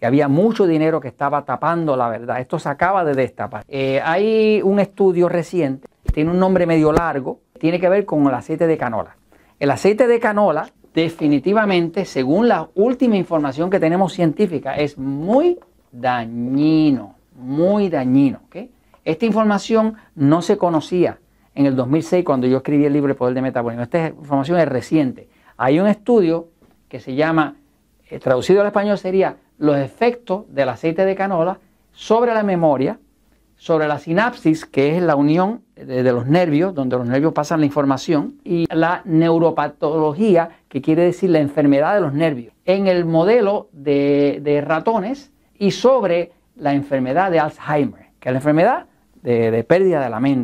que había mucho dinero que estaba tapando la verdad. Esto se acaba de destapar. Eh, hay un estudio reciente, tiene un nombre medio largo, tiene que ver con el aceite de canola. El aceite de canola definitivamente, según la última información que tenemos científica, es muy dañino, muy dañino. Esta información no se conocía en el 2006 cuando yo escribí el libro El Poder de Metabolismo. Esta información es reciente. Hay un estudio que se llama, eh, traducido al español sería los efectos del aceite de canola sobre la memoria, sobre la sinapsis, que es la unión de los nervios, donde los nervios pasan la información, y la neuropatología, que quiere decir la enfermedad de los nervios, en el modelo de, ratones y sobre la enfermedad de Alzheimer, que es la enfermedad de pérdida de la mente.